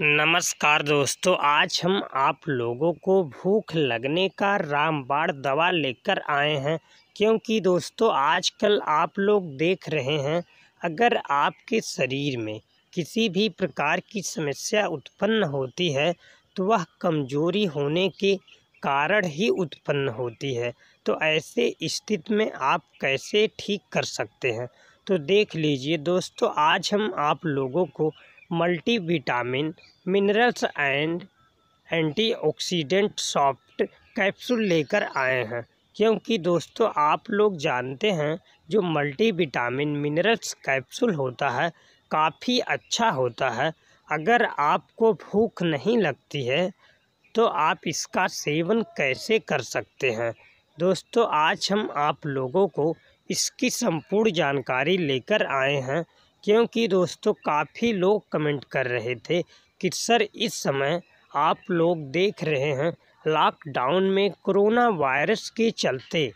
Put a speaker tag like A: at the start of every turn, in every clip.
A: नमस्कार दोस्तों आज हम आप लोगों को भूख लगने का रामबाण दवा लेकर आए हैं क्योंकि दोस्तों आजकल आप लोग देख रहे हैं अगर आपके शरीर में किसी भी प्रकार की समस्या उत्पन्न होती है तो वह कमजोरी होने के कारण ही उत्पन्न होती है तो ऐसे स्थिति में आप कैसे ठीक कर सकते हैं तो देख लीजिए दोस्तों आज हम आप लोगों को multivitamin minerals and antioxidant soft capsule लेकर आए हैं क्योंकि दोस्तों आप लोग जानते हैं जो मल्टीविटामिन मिनरल्स कैप्सूल होता है काफ़ी अच्छा होता है अगर आपको भूख नहीं लगती है तो आप इसका सेवन कैसे कर सकते हैं दोस्तों आज हम आप लोगों को इसकी संपूर्ण जानकारी लेकर आए हैं क्योंकि दोस्तों काफ़ी लोग कमेंट कर रहे थे कि सर इस समय आप लोग देख रहे हैं लॉकडाउन में कोरोना वायरस के चलते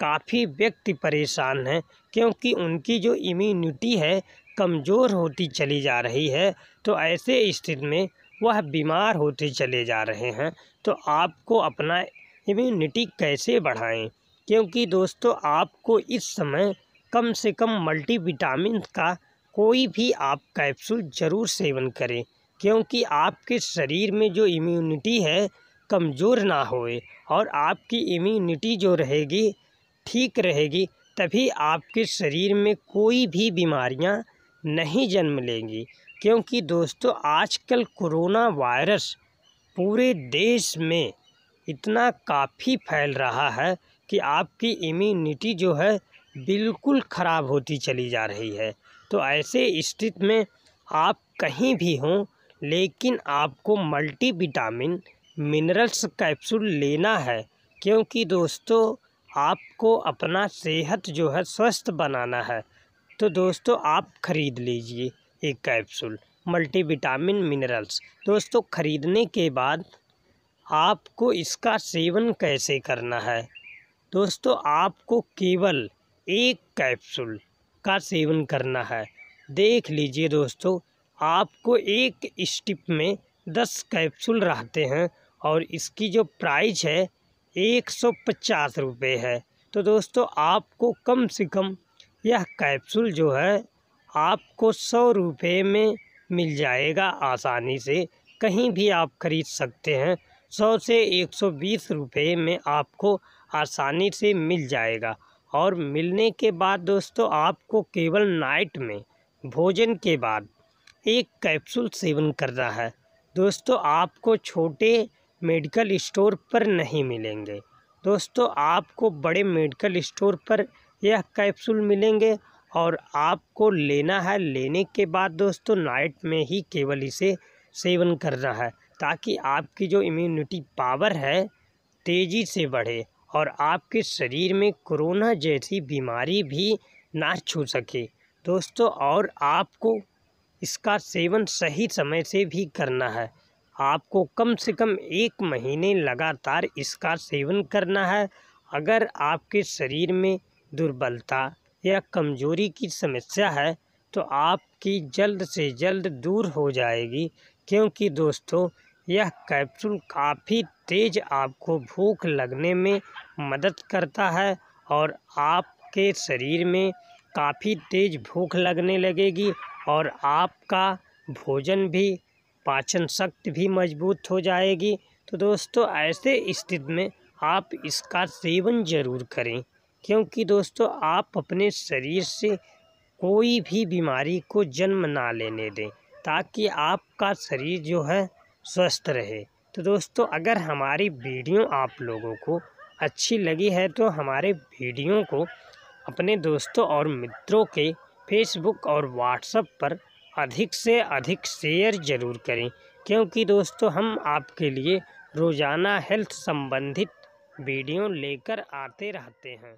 A: काफ़ी व्यक्ति परेशान हैं क्योंकि उनकी जो इम्यूनिटी है कमज़ोर होती चली जा रही है तो ऐसे स्थिति में वह बीमार होते चले जा रहे हैं तो आपको अपना इम्यूनिटी कैसे बढ़ाएं क्योंकि दोस्तों आपको इस समय कम से कम मल्टीविटामिन का कोई भी आप कैप्सूल ज़रूर सेवन करें क्योंकि आपके शरीर में जो इम्यूनिटी है कमज़ोर ना होए और आपकी इम्यूनिटी जो रहेगी ठीक रहेगी तभी आपके शरीर में कोई भी बीमारियां नहीं जन्म लेंगी क्योंकि दोस्तों आजकल कोरोना वायरस पूरे देश में इतना काफ़ी फैल रहा है कि आपकी इम्यूनिटी जो है बिल्कुल ख़राब होती चली जा रही है तो ऐसे स्थित में आप कहीं भी हों लेकिन आपको मल्टी विटामिन मिनरल्स कैप्सूल लेना है क्योंकि दोस्तों आपको अपना सेहत जो है स्वस्थ बनाना है तो दोस्तों आप ख़रीद लीजिए एक कैप्सूल मल्टी विटामिन मिनरल्स दोस्तों ख़रीदने के बाद आपको इसका सेवन कैसे करना है दोस्तों आपको केवल एक कैप्सूल का सेवन करना है देख लीजिए दोस्तों आपको एक स्टिप में दस कैप्सूल रहते हैं और इसकी जो प्राइस है एक सौ पचास रुपये है तो दोस्तों आपको कम से कम यह कैप्सूल जो है आपको सौ रुपये में मिल जाएगा आसानी से कहीं भी आप खरीद सकते हैं सौ से एक सौ बीस रुपये में आपको आसानी से मिल जाएगा और मिलने के बाद दोस्तों आपको केवल नाइट में भोजन के बाद एक कैप्सूल सेवन करना है दोस्तों आपको छोटे मेडिकल स्टोर पर नहीं मिलेंगे दोस्तों आपको बड़े मेडिकल स्टोर पर यह कैप्सूल मिलेंगे और आपको लेना है लेने के बाद दोस्तों नाइट में ही केवल इसे सेवन करना है ताकि आपकी जो इम्यूनिटी पावर है तेज़ी से बढ़े और आपके शरीर में कोरोना जैसी बीमारी भी ना छू सके दोस्तों और आपको इसका सेवन सही समय से भी करना है आपको कम से कम एक महीने लगातार इसका सेवन करना है अगर आपके शरीर में दुर्बलता या कमजोरी की समस्या है तो आपकी जल्द से जल्द दूर हो जाएगी क्योंकि दोस्तों यह कैप्सूल काफ़ी तेज़ आपको भूख लगने में मदद करता है और आपके शरीर में काफ़ी तेज़ भूख लगने लगेगी और आपका भोजन भी पाचन शक्ति भी मजबूत हो जाएगी तो दोस्तों ऐसे स्थिति में आप इसका सेवन ज़रूर करें क्योंकि दोस्तों आप अपने शरीर से कोई भी बीमारी को जन्म ना लेने दें ताकि आपका शरीर जो है स्वस्थ रहे तो दोस्तों अगर हमारी वीडियो आप लोगों को अच्छी लगी है तो हमारे वीडियो को अपने दोस्तों और मित्रों के फेसबुक और व्हाट्सएप पर अधिक से अधिक शेयर ज़रूर करें क्योंकि दोस्तों हम आपके लिए रोज़ाना हेल्थ संबंधित वीडियो लेकर आते रहते हैं